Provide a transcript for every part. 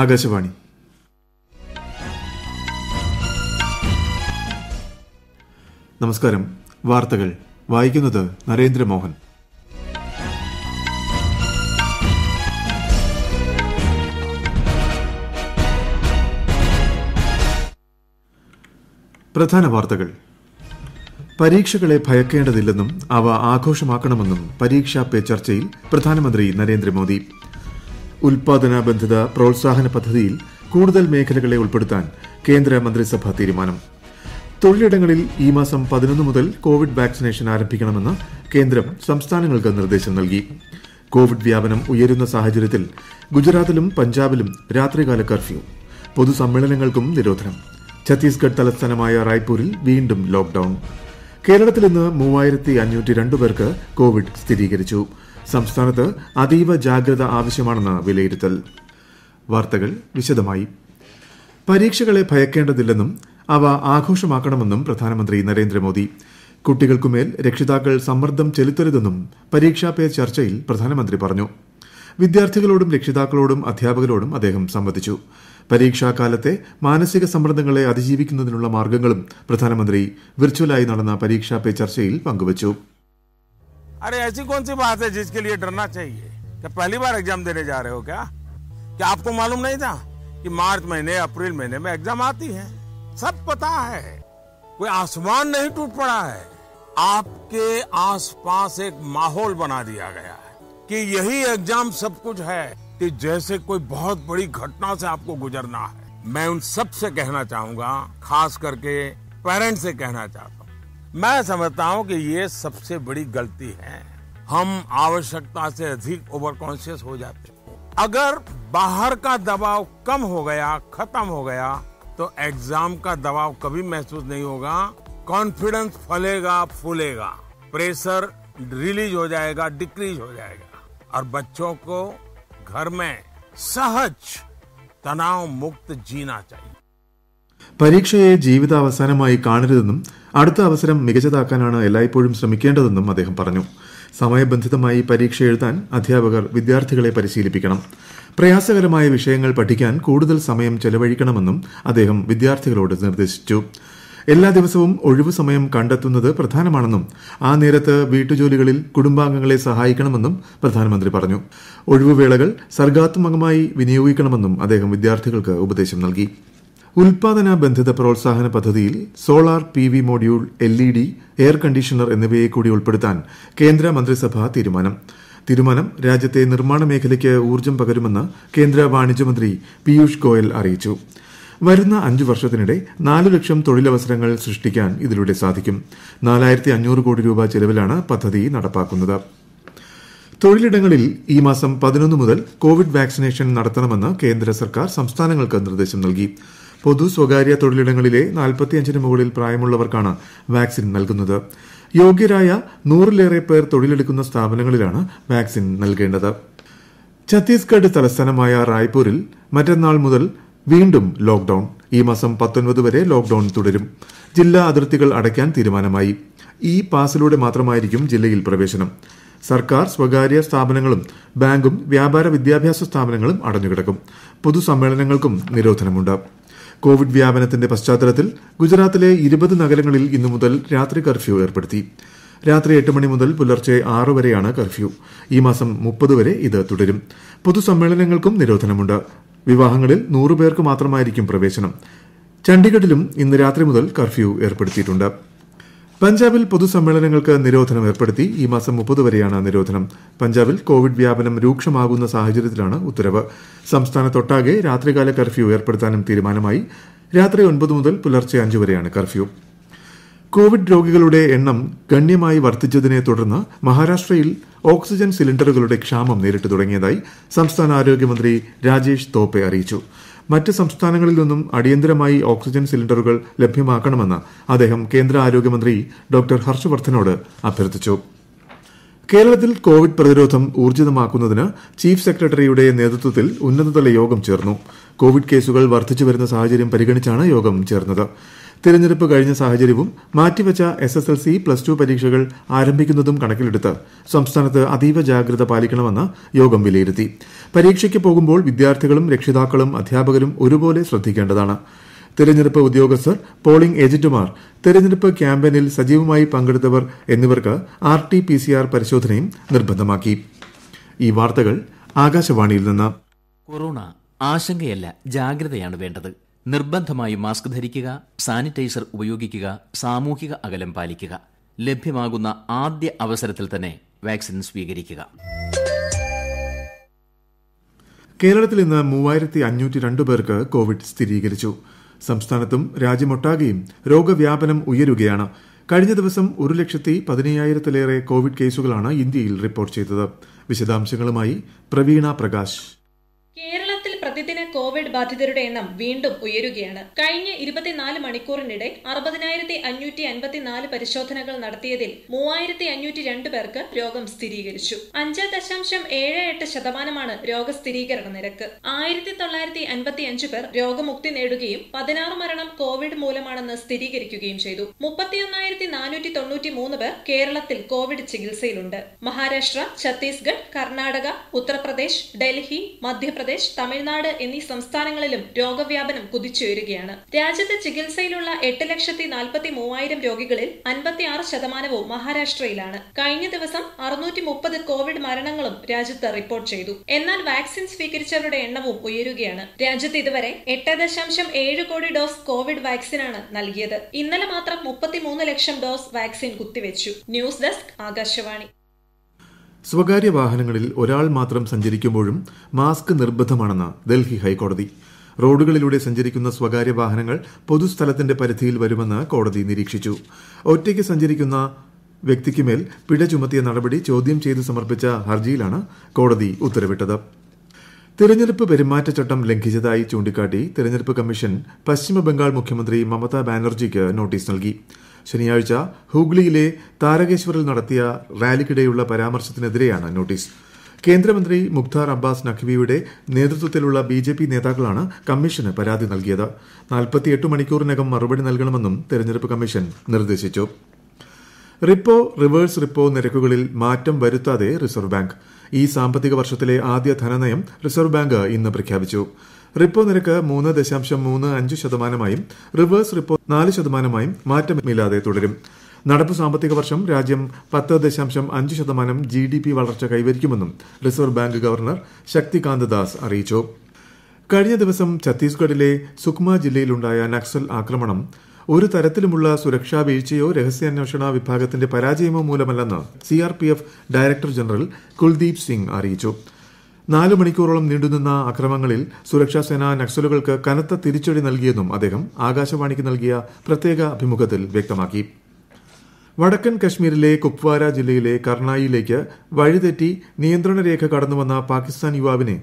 ആകാശവാണി നമസ്കാരം വാർത്തകൾ വായിക്കുന്നത് നരേന്ദ്രമോഹൻ പ്രധാന വാർത്തകൾ പരീക്ഷകളെ ഭയക്കേണ്ടതില്ലെന്നും അവ ആഘോഷമാക്കണമെന്നും പരീക്ഷാ പേ ചർച്ചയിൽ പ്രധാനമന്ത്രി നരേന്ദ്രമോദി ഉൽപാദന പ്രോത്സാഹന പദ്ധതിയിൽ കൂടുതൽ മേഖലകളെ ഉൾപ്പെടുത്താൻ കേന്ദ്ര മന്ത്രിസഭാ തീരുമാനം തൊഴിലിടങ്ങളിൽ ഈ മാസം പതിനൊന്ന് മുതൽ കോവിഡ് വാക്സിനേഷൻ ആരംഭിക്കണമെന്ന് കേന്ദ്രം സംസ്ഥാനങ്ങൾക്ക് നിർദ്ദേശം നൽകി കോവിഡ് വ്യാപനം ഉയരുന്ന സാഹചര്യത്തിൽ ഗുജറാത്തിലും പഞ്ചാബിലും രാത്രികാല കർഫ്യൂ പൊതുസമ്മേളനങ്ങൾക്കും നിരോധനം ഛത്തീസ്ഗഡ് തലസ്ഥാനമായ റായ്പൂരിൽ വീണ്ടും ലോക്ഡൌൺ കേരളത്തിൽ ഇന്ന് മൂവായിരത്തി അഞ്ഞൂറ്റി രണ്ട് പേർക്ക് കോവിഡ് സ്ഥിരീകരിച്ചു സംസ്ഥാനത്ത് അതീവ ജാഗ്രത ആവശ്യമാണെന്ന് വിലയിരുത്തൽ വാർത്തകൾ വിശദമായി പരീക്ഷകളെ ഭയക്കേണ്ടതില്ലെന്നും അവ ആഘോഷമാക്കണമെന്നും പ്രധാനമന്ത്രി നരേന്ദ്രമോദി കുട്ടികൾക്കുമേൽ രക്ഷിതാക്കൾ സമ്മർദ്ദം ചെലുത്തരുതെന്നും പരീക്ഷാ പേ ചർച്ചയിൽ പ്രധാനമന്ത്രി പറഞ്ഞു വിദ്യാർത്ഥികളോടും രക്ഷിതാക്കളോടും അധ്യാപകരോടും അദ്ദേഹം സംവദിച്ചു പരീക്ഷാകാലത്തെ മാനസിക സമ്മർദ്ദങ്ങളെ അതിജീവിക്കുന്നതിനുള്ള മാർഗ്ഗങ്ങളും പ്രധാനമന്ത്രി വിർച്വലായി നടന്ന പരീക്ഷാ പേ ചർച്ചയിൽ പങ്കുവച്ചു अरे ऐसी कौन सी बात है जिसके लिए डरना चाहिए क्या पहली बार एग्जाम देने जा रहे हो क्या क्या आपको मालूम नहीं था कि मार्च महीने अप्रैल महीने में एग्जाम आती है सब पता है कोई आसमान नहीं टूट पड़ा है आपके आसपास एक माहौल बना दिया गया है कि यही एग्जाम सब कुछ है कि जैसे कोई बहुत बड़ी घटना से आपको गुजरना है मैं उन सब से कहना चाहूंगा खास करके पेरेंट्स से कहना चाहता हूँ मैं समझता हूं कि ये सबसे बड़ी गलती है हम आवश्यकता से अधिक ओवर कॉन्शियस हो जाते अगर बाहर का दबाव कम हो गया खत्म हो गया तो एग्जाम का दबाव कभी महसूस नहीं होगा कॉन्फिडेंस फलेगा फूलेगा प्रेशर रिलीज हो जाएगा डिक्रीज हो जाएगा और बच्चों को घर में सहज तनाव मुक्त जीना चाहिए പരീക്ഷയെ ജീവിതാവസാനമായി കാണരുതെന്നും അടുത്ത അവസരം മികച്ചതാക്കാനാണ് എല്ലായ്പ്പോഴും ശ്രമിക്കേണ്ടതെന്നും അദ്ദേഹം പറഞ്ഞു സമയബന്ധിതമായി പരീക്ഷ എഴുതാൻ അധ്യാപകർ വിദ്യാർത്ഥികളെ പരിശീലിപ്പിക്കണം പ്രയാസകരമായ വിഷയങ്ങൾ പഠിക്കാൻ കൂടുതൽ സമയം ചെലവഴിക്കണമെന്നും അദ്ദേഹം വിദ്യാർത്ഥികളോട് നിർദ്ദേശിച്ചു എല്ലാ ദിവസവും ഒഴിവു സമയം കണ്ടെത്തുന്നത് പ്രധാനമാണെന്നും ആ നേരത്ത് വീട്ടുജോലികളിൽ കുടുംബാംഗങ്ങളെ സഹായിക്കണമെന്നും പ്രധാനമന്ത്രി പറഞ്ഞു ഒഴിവുവേളകൾ സർഗാത്മകമായി വിനിയോഗിക്കണമെന്നും അദ്ദേഹം വിദ്യാർത്ഥികൾക്ക് ഉപദേശം നൽകി ഉൽപാദന ബന്ധിത പ്രോത്സാഹന പദ്ധതിയിൽ solar P V module L E D air conditioner എന്നിവയെ കൂടി ഉൾപ്പെടുത്താൻ കേന്ദ്ര മന്ത്രിസഭാ തീരുമാനം തീരുമാനം രാജ്യത്തെ നിർമ്മാണ മേഖലയ്ക്ക് ഊർജ്ജം പകരുമെന്ന് കേന്ദ്ര വാണിജ്യമന്ത്രി പീയൂഷ് ഗോയൽ അറിയിച്ചു വരുന്ന അഞ്ച് വർഷത്തിനിടെ നാല് ലക്ഷം തൊഴിലവസരങ്ങൾ സൃഷ്ടിക്കാൻ ഇതിലൂടെ സാധിക്കും നാലായിരത്തി അഞ്ഞൂറ് കോടി രൂപ ചെലവിലാണ് പദ്ധതി നടപ്പാക്കുന്നത് തൊഴിലിടങ്ങളിൽ ഈ മാസം പതിനൊന്ന് മുതൽ കോവിഡ് വാക്സിനേഷൻ നടത്തണമെന്ന് കേന്ദ്ര സർക്കാർ സംസ്ഥാനങ്ങൾക്ക് നിർദ്ദേശം നൽകി പൊതു സ്വകാര്യ തൊഴിലിടങ്ങളിലെ നാൽപ്പത്തിയഞ്ചിന് മുകളിൽ പ്രായമുള്ളവർക്കാണ് വാക്സിൻ നൽകുന്നത് യോഗ്യരായ നൂറിലേറെ പേർ തൊഴിലെടുക്കുന്ന സ്ഥാപനങ്ങളിലാണ് വാക്സിൻ നൽകേണ്ടത് ഛത്തീസ്ഗഡ് തലസ്ഥാനമായ റായ്പൂരിൽ മറ്റന്നാൾ മുതൽ വീണ്ടും ലോക്ഡൌൺ ഈ മാസം പത്തൊൻപത് വരെ ലോക്ഡൌൺ തുടരും ജില്ലാ അതിർത്തികൾ അടയ്ക്കാൻ തീരുമാനമായി ഇ പാസിലൂടെ മാത്രമായിരിക്കും ജില്ലയിൽ പ്രവേശനം സർക്കാർ സ്വകാര്യ സ്ഥാപനങ്ങളും ബാങ്കും വ്യാപാര വിദ്യാഭ്യാസ സ്ഥാപനങ്ങളും അടഞ്ഞുകിടക്കും പൊതുസമ്മേളനങ്ങൾക്കും നിരോധനമുണ്ട് കോവിഡ് വ്യാപനത്തിന്റെ പശ്ചാത്തലത്തിൽ ഗുജറാത്തിലെ ഇരുപത് നഗരങ്ങളിൽ ഇന്നു മുതൽ രാത്രി കർഫ്യൂ ഏർപ്പെടുത്തി രാത്രി എട്ട് മണി മുതൽ പുലർച്ചെ ആറ് വരെയാണ് കർഫ്യൂ ഈ മാസം മുപ്പത് വരെ ഇത് തുടരും പൊതുസമ്മേളനങ്ങൾക്കും നിരോധനമുണ്ട് വിവാഹങ്ങളിൽ നൂറുപേർക്ക് പേർക്ക് മാത്രമായിരിക്കും പ്രവേശനം ചണ്ഡീഗഡിലും ഇന്ന് രാത്രി മുതൽ കർഫ്യൂ ഏർപ്പെടുത്തിയിട്ടുണ്ട് പഞ്ചാബിൽ പൊതുസമ്മേളനങ്ങൾക്ക് നിരോധനം ഏർപ്പെടുത്തി ഈ മാസം മുപ്പത് വരെയാണ് നിരോധനം പഞ്ചാബിൽ കോവിഡ് വ്യാപനം രൂക്ഷമാകുന്ന സാഹചര്യത്തിലാണ് ഉത്തരവ് സംസ്ഥാനത്തൊട്ടാകെ രാത്രികാല കർഫ്യൂ ഏർപ്പെടുത്താനും തീരുമാനമായി രാത്രി ഒൻപത് മുതൽ പുലർച്ചെ അഞ്ച് വരെയാണ് കർഫ്യൂ കോവിഡ് രോഗികളുടെ എണ്ണം ഗണ്യമായി വർദ്ധിച്ചതിനെ തുടർന്ന് മഹാരാഷ്ട്രയിൽ ഓക്സിജൻ സിലിണ്ടറുകളുടെ ക്ഷാമം നേരിട്ട് തുടങ്ങിയതായി സംസ്ഥാന ആരോഗ്യമന്ത്രി രാജേഷ് തോപ്പെ അറിയിച്ചു മറ്റ് സംസ്ഥാനങ്ങളിൽ നിന്നും അടിയന്തരമായി ഓക്സിജൻ സിലിണ്ടറുകൾ ലഭ്യമാക്കണമെന്ന് അദ്ദേഹം കേന്ദ്ര ആരോഗ്യമന്ത്രി ഡോക്ടർ ഹർഷവർദ്ധനോട് അഭ്യർത്ഥിച്ചു കേരളത്തിൽ കോവിഡ് പ്രതിരോധം ഊർജിതമാക്കുന്നതിന് ചീഫ് സെക്രട്ടറിയുടെ നേതൃത്വത്തിൽ ഉന്നതതല യോഗം ചേർന്നു കോവിഡ് കേസുകൾ വർദ്ധിച്ചു വരുന്ന സാഹചര്യം പരിഗണിച്ചാണ് യോഗം ചേർന്നത് തെരഞ്ഞെടുപ്പ് കഴിഞ്ഞ സാഹചര്യവും മാറ്റിവച്ച S S L C plus two പരീക്ഷകൾ ആരംഭിക്കുന്നതും കണക്കിലെടുത്ത് സംസ്ഥാനത്ത് അതീവ ജാഗ്രത പാലിക്കണമെന്ന് യോഗം വിലയിരുത്തി പരീക്ഷയ്ക്ക് പോകുമ്പോൾ വിദ്യാർത്ഥികളും രക്ഷിതാക്കളും അധ്യാപകരും ഒരുപോലെ ശ്രദ്ധിക്കേണ്ടതാണ് തെരഞ്ഞെടുപ്പ് ഉദ്യോഗസ്ഥർ പോളിംഗ് ഏജന്റുമാർ തെരഞ്ഞെടുപ്പ് ക്യാമ്പയിനിൽ സജീവമായി പങ്കെടുത്തവർ എന്നിവർക്ക് R T P C R പരിശോധനയും നിർബന്ധമാക്കി ഈ വാർത്തകൾ ആകാശവാണിയിൽ നിന്ന് കൊറോണ ആശങ്കയല്ല ജാഗ്രതയാണ് വേണ്ടത് നിർബന്ധമായും മാസ്ക് ധരിക്കുക സാനിറ്റൈസർ ഉപയോഗിക്കുക സാമൂഹിക അകലം പാലിക്കുക ലഭ്യമാകുന്ന ആദ്യ അവസരത്തിൽ തന്നെ വാക്സിൻ സ്വീകരിക്കുക കേരളത്തിൽ ഇന്ന് മൂവായിരത്തി അഞ്ഞൂറ്റി രണ്ട് പേർക്ക് കോവിഡ് സ്ഥിരീകരിച്ചു സംസ്ഥാനത്തും രാജ്യമൊട്ടാകെയും രോഗവ്യാപനം ഉയരുകയാണ് കഴിഞ്ഞ ദിവസം ഒരു ലക്ഷത്തി പതിനയ്യായിരത്തിലേറെ കോവിഡ് കേസുകളാണ് ഇന്ത്യയിൽ റിപ്പോർട്ട് ചെയ്തത് വിശദാംശങ്ങളുമായി പ്രവീണ പ്രകാശ് കേരള ബാധിതരുടെ എണ്ണം വീണ്ടും ഉയരുകയാണ് കഴിഞ്ഞ ഇരുപത്തിനാല് മണിക്കൂറിനിടെ അറുപതിനായിരത്തി അഞ്ഞൂറ്റി അൻപത്തിനാല് പരിശോധനകൾ നടത്തിയതിൽ മൂവായിരത്തി അഞ്ഞൂറ്റി രണ്ട് പേർക്ക് രോഗം സ്ഥിരീകരിച്ചു അഞ്ച് ദശാംശം ഏഴ് എട്ട് ശതമാനമാണ് രോഗസ്ഥിരീകരണ നിരക്ക് ആയിരത്തി തൊള്ളായിരത്തി അൻപത്തി അഞ്ച് പേർ രോഗമുക്തി നേടുകയും പതിനാറ് മരണം കോവിഡ് മൂലമാണെന്ന് സ്ഥിരീകരിക്കുകയും ചെയ്തു മുപ്പത്തിയൊന്നായിരത്തി നാനൂറ്റി തൊണ്ണൂറ്റി മൂന്ന് പേർ കേരളത്തിൽ കോവിഡ് ചികിത്സയിലുണ്ട് മഹാരാഷ്ട്ര ഛത്തീസ്ഗഡ് കർണാടക ഉത്തർപ്രദേശ് ഡൽഹി മധ്യപ്രദേശ് തമിഴ്നാട് എന്നീ സംസ്ഥാന സംസ്ഥാനങ്ങളിലും രോഗവ്യാപനം കുതിച്ചുയരുകയാണ് രാജ്യത്ത് ചികിത്സയിലുള്ള എട്ട് ലക്ഷത്തി നാൽപ്പത്തി മൂവായിരം രോഗികളിൽ അൻപത്തിയാറ് ശതമാനവും മഹാരാഷ്ട്രയിലാണ് കഴിഞ്ഞ ദിവസം അറുന്നൂറ്റി മുപ്പത് കോവിഡ് മരണങ്ങളും രാജ്യത്ത് റിപ്പോർട്ട് ചെയ്തു എന്നാൽ വാക്സിൻ സ്വീകരിച്ചവരുടെ എണ്ണവും ഉയരുകയാണ് രാജ്യത്ത് ഇതുവരെ എട്ട് ദശാംശം ഏഴ് കോടി ഡോസ് കോവിഡ് വാക്സിനാണ് നൽകിയത് ഇന്നലെ മാത്രം മുപ്പത്തിമൂന്ന് ലക്ഷം ഡോസ് വാക്സിൻ കുത്തിവെച്ചു ന്യൂസ് ഡെസ്ക് ആകാശവാണി സ്വകാര്യ വാഹനങ്ങളിൽ ഒരാൾ മാത്രം സഞ്ചരിക്കുമ്പോഴും മാസ്ക് നിർബന്ധമാണെന്ന് ഡൽഹി ഹൈക്കോടതി റോഡുകളിലൂടെ സഞ്ചരിക്കുന്ന സ്വകാര്യ വാഹനങ്ങൾ പൊതുസ്ഥലത്തിന്റെ പരിധിയിൽ വരുമെന്ന് കോടതി നിരീക്ഷിച്ചു ഒറ്റയ്ക്ക് സഞ്ചരിക്കുന്ന വ്യക്തിക്കുമേൽ പിഴ ചുമത്തിയ നടപടി ചോദ്യം ചെയ്ത് സമർപ്പിച്ച ഹർജിയിലാണ് കോടതി ഉത്തരവിട്ടത് തെരഞ്ഞെടുപ്പ് പെരുമാറ്റച്ചട്ടം ലംഘിച്ചതായി ചൂണ്ടിക്കാട്ടി തെരഞ്ഞെടുപ്പ് കമ്മീഷൻ പശ്ചിമബംഗാൾ മുഖ്യമന്ത്രി മമതാ ബാനർജിക്ക് നോട്ടീസ് നൽകി ശനിയാഴ്ച ഹൂഗ്ലിയിലെ താരകേശ്വറിൽ നടത്തിയ റാലിക്കിടെയുള്ള പരാമർശത്തിനെതിരെയാണ് നോട്ടീസ് കേന്ദ്രമന്ത്രി മുഖ്താർ അബ്ബാസ് നഖ്വിയുടെ നേതൃത്വത്തിലുള്ള ബി ജെ പി നേതാക്കളാണ് കമ്മീഷന് പരാതി നൽകിയത് നാൽപ്പത്തിയെട്ട് മണിക്കൂറിനകം മറുപടി നൽകണമെന്നും തെരഞ്ഞെടുപ്പ് കമ്മീഷൻ നിർദ്ദേശിച്ചു റിപ്പോ റിവേഴ്സ് റിപ്പോ നിരക്കുകളിൽ മാറ്റം വരുത്താതെ റിസർവ് ബാങ്ക് ഈ സാമ്പത്തിക വർഷത്തിലെ ആദ്യ ധനനയം റിസർവ് ബാങ്ക് ഇന്ന് പ്രഖ്യാപിച്ചു റിപ്പോ നിരക്ക് മൂന്ന് ദശാംശം മൂന്ന് അഞ്ച് ശതമാനമായും റിവേഴ്സ് റിപ്പോ നാല് ശതമാനമായും മാറ്റമില്ലാതെ തുടരും നടപ്പ് സാമ്പത്തിക വർഷം രാജ്യം പത്ത് ദശാംശം അഞ്ച് ശതമാനം ജി ഡി പി വളർച്ച കൈവരിക്കുമെന്നും reserve bank governor Shaktikanta Das അറിയിച്ചു കഴിഞ്ഞ ദിവസം ഛത്തീസ്ഗഡിലെ സുക്മ ജില്ലയിലുണ്ടായ നക്സൽ ആക്രമണം ഒരു തരത്തിലുമുള്ള സുരക്ഷാ വീഴ്ചയോ രഹസ്യാന്വേഷണ വിഭാഗത്തിന്റെ പരാജയമോ മൂലമല്ലെന്ന് C R P F director general Kuldeep Singh അറിയിച്ചു നാല് മണിക്കൂറോളം നീണ്ടുനിന്ന അക്രമങ്ങളിൽ സുരക്ഷാസേന നക്സലുകൾക്ക് കനത്ത തിരിച്ചടി നൽകിയെന്നും അദ്ദേഹം ആകാശവാണിക്ക് നൽകിയ പ്രത്യേക അഭിമുഖത്തിൽ വ്യക്തമാക്കി വടക്കൻ കശ്മീരിലെ കുപ്വാര ജില്ലയിലെ കർണായിലേക്ക് വഴിതെറ്റി നിയന്ത്രണ രേഖ കടന്നുവന്ന പാകിസ്ഥാൻ യുവാവിനെ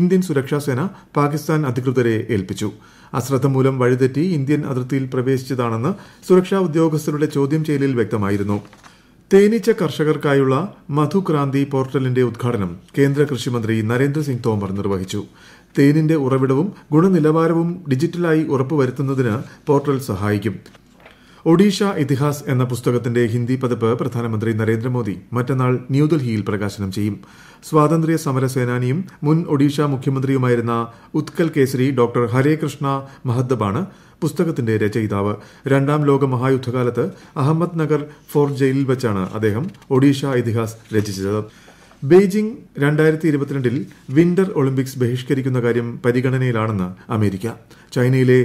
ഇന്ത്യൻ സുരക്ഷാസേന പാകിസ്ഥാൻ അധികൃതരെ ഏൽപ്പിച്ചു അശ്രദ്ധ മൂലം വഴിതെറ്റി ഇന്ത്യൻ അതിർത്തിയിൽ പ്രവേശിച്ചതാണെന്ന് സുരക്ഷാ ഉദ്യോഗസ്ഥരുടെ ചോദ്യം ചെയ്യലിൽ വ്യക്തമായിരുന്നു തേനീച്ച കർഷകർക്കായുള്ള മധുക്രാന്തി പോർട്ടലിന്റെ ഉദ്ഘാടനം കേന്ദ്ര കൃഷിമന്ത്രി നരേന്ദ്രസിംഗ് തോമർ നിർവഹിച്ചു തേനിന്റെ ഉറവിടവും ഗുണനിലവാരവും ഡിജിറ്റലായി ഉറപ്പുവരുത്തുന്നതിന് പോർട്ടൽ സഹായിക്കും ഒഡീഷ ഇതിഹാസ് എന്ന പുസ്തകത്തിന്റെ ഹിന്ദി പതിപ്പ് പ്രധാനമന്ത്രി നരേന്ദ്രമോദി മറ്റന്നാൾ ന്യൂഡൽഹിയിൽ പ്രകാശനം ചെയ്യും സ്വാതന്ത്ര്യ സമര സേനാനിയും മുൻ ഒഡീഷ മുഖ്യമന്ത്രിയുമായിരുന്ന ഉത്കൽ കേസരി ഡോക്ടർ ഹരേകൃഷ്ണ മഹദബാണ് പുസ്തകത്തിന്റെ രചയിതാവ് രണ്ടാം ലോക മഹായുദ്ധകാലത്ത് നഗർ ഫോർട്ട് ജയിലിൽ വെച്ചാണ് അദ്ദേഹം ഒഡീഷ ഇതിഹാസ് രചിച്ചത് ബെയ്ജിംഗ് രണ്ടായിരത്തി ഇരുപത്തിരണ്ടിൽ വിന്റർ ഒളിമ്പിക്സ് ബഹിഷ്കരിക്കുന്ന കാര്യം പരിഗണനയിലാണെന്ന് അമേരിക്ക ചൈനയിലെ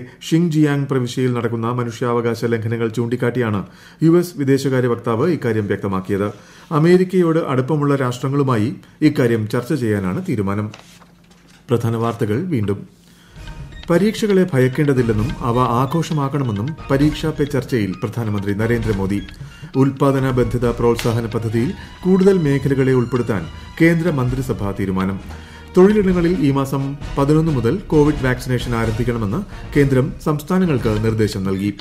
ജിയാങ് പ്രവിശ്യയിൽ നടക്കുന്ന മനുഷ്യാവകാശ ലംഘനങ്ങൾ ചൂണ്ടിക്കാട്ടിയാണ് യു എസ് വിദേശകാര്യ വക്താവ് ഇക്കാര്യം വ്യക്തമാക്കിയത് അമേരിക്കയോട് അടുപ്പമുള്ള രാഷ്ട്രങ്ങളുമായി ഇക്കാര്യം ചർച്ച ചെയ്യാനാണ് തീരുമാനം പ്രധാന വാർത്തകൾ വീണ്ടും പരീക്ഷകളെ ഭയക്കേണ്ടതില്ലെന്നും അവ ആഘോഷമാക്കണമെന്നും പരീക്ഷാ പേ ചർച്ചയിൽ പ്രധാനമന്ത്രി നരേന്ദ്രമോദി ഉൽപാദന ബന്ധിത പ്രോത്സാഹന പദ്ധതിയിൽ കൂടുതൽ മേഖലകളെ ഉൾപ്പെടുത്താൻ കേന്ദ്ര മന്ത്രിസഭാ തീരുമാനം തൊഴിലിടങ്ങളിൽ ഈ മാസം പതിനൊന്ന് മുതൽ കോവിഡ് വാക്സിനേഷൻ ആരംഭിക്കണമെന്ന് കേന്ദ്രം സംസ്ഥാനങ്ങൾക്ക് നിർദ്ദേശം നൽകി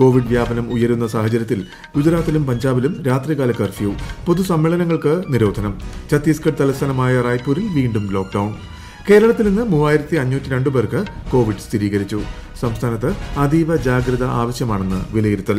കോവിഡ് വ്യാപനം ഉയരുന്ന സാഹചര്യത്തിൽ ഗുജറാത്തിലും പഞ്ചാബിലും രാത്രികാല കർഫ്യൂ പൊതുസമ്മേളനങ്ങൾക്ക് നിരോധനം ഛത്തീസ്ഗഡ് തലസ്ഥാനമായ റായ്പൂരിൽ വീണ്ടും ലോക്ഡൌൺ കേരളത്തിൽ നിന്ന് മൂവായിരത്തി അഞ്ഞൂറ്റി രണ്ട് പേർക്ക് കോവിഡ് സ്ഥിരീകരിച്ചു സംസ്ഥാനത്ത് അതീവ ജാഗ്രത ആവശ്യമാണെന്ന് വിലയിരുത്തൽ